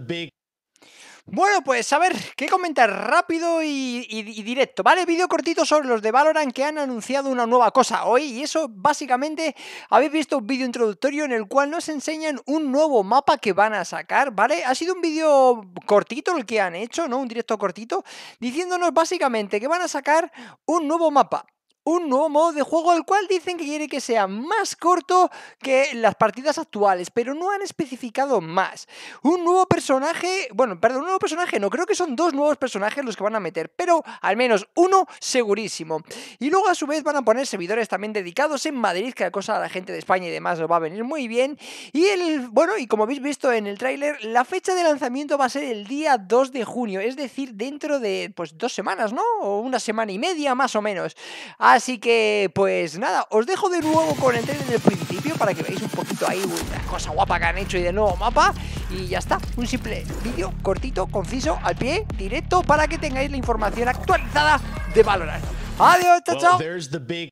big bueno, pues a ver, qué comentar rápido y, y, directo, ¿vale? Vídeo cortito sobre los de Valorant que han anunciado una nueva cosa hoy y eso básicamente habéis visto un vídeo introductorio en el cual nos enseñan un nuevo mapa que van a sacar, ¿vale? Ha sido un vídeo cortito el que han hecho, ¿no? Un directo cortito, diciéndonos básicamente que van a sacar un nuevo mapa un nuevo modo de juego, el cual dicen que quiere que sea más corto que las partidas actuales, pero no han especificado más. Un nuevo personaje, bueno, perdón, un nuevo personaje, no creo que son dos nuevos personajes los que van a meter, pero al menos uno segurísimo. Y luego a su vez van a poner servidores también dedicados en Madrid, que la cosa a la gente de España y demás lo va a venir muy bien. Y el, bueno, y como habéis visto en el tráiler, la fecha de lanzamiento va a ser el día 2 de junio, es decir, dentro de pues dos semanas, ¿no? O una semana y media más o menos. Así que, pues nada, os dejo de nuevo con el en el principio para que veáis un poquito ahí una cosa guapa que han hecho y de nuevo mapa. Y ya está, un simple vídeo cortito, conciso, al pie, directo, para que tengáis la información actualizada de valorar. Adiós, chao, chao.